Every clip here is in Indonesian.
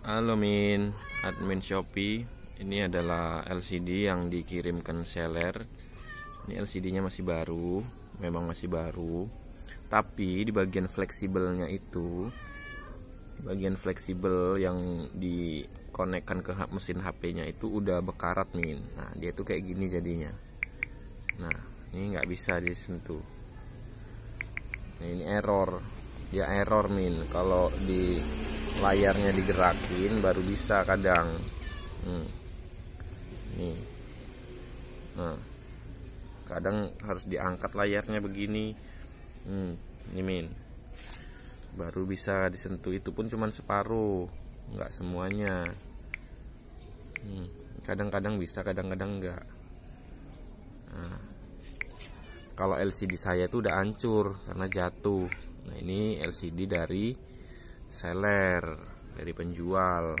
halo min admin Shopee ini adalah LCD yang dikirimkan seller ini LCD nya masih baru memang masih baru tapi di bagian fleksibelnya itu bagian fleksibel yang dikonekkan ke mesin HP nya itu udah bekarat min nah dia tuh kayak gini jadinya nah ini nggak bisa disentuh nah, ini error ya error min kalau di layarnya digerakin baru bisa kadang hmm. nih hmm. kadang harus diangkat layarnya begini hmm. ini min baru bisa disentuh itu pun cuman separuh nggak semuanya hmm. kadang-kadang hmm. bisa kadang-kadang nggak nah. kalau LCD saya itu udah hancur karena jatuh nah ini LCD dari seller dari penjual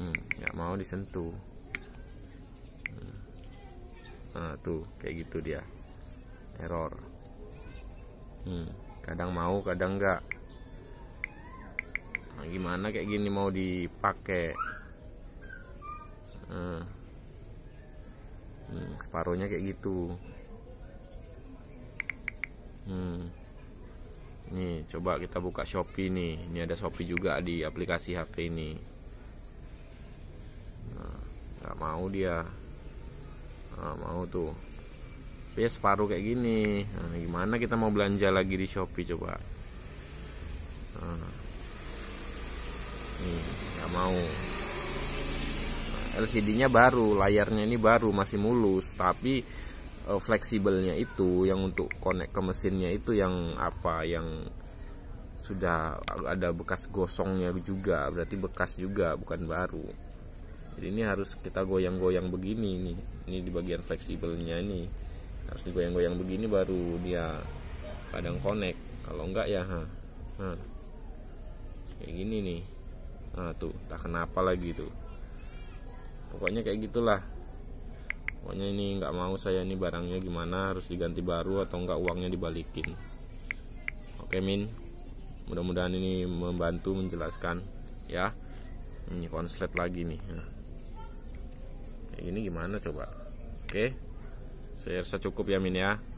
hmm, nggak hmm, mau disentuh hmm. nah, tuh kayak gitu dia error hmm, kadang mau kadang nggak nah, gimana kayak gini mau dipakai hmm. Hmm, separuhnya kayak gitu hmm coba kita buka Shopee nih ini ada Shopee juga di aplikasi HP ini nggak nah, mau dia nah, mau tuh ya separuh kayak gini nah, gimana kita mau belanja lagi di Shopee coba nah, nggak mau nah, LCD nya baru layarnya ini baru masih mulus tapi uh, fleksibelnya itu yang untuk connect ke mesinnya itu yang apa yang sudah ada bekas gosongnya juga berarti bekas juga bukan baru jadi ini harus kita goyang-goyang begini nih ini di bagian fleksibelnya ini harus digoyang-goyang begini baru dia kadang connect kalau enggak ya ha. Nah, kayak gini nih nah tuh tak kenapa lagi tuh pokoknya kayak gitulah pokoknya ini nggak mau saya ini barangnya gimana harus diganti baru atau nggak uangnya dibalikin oke min mudah-mudahan ini membantu menjelaskan ya ini konslet lagi nih nah. kayak gimana coba oke saya rasa cukup ya min ya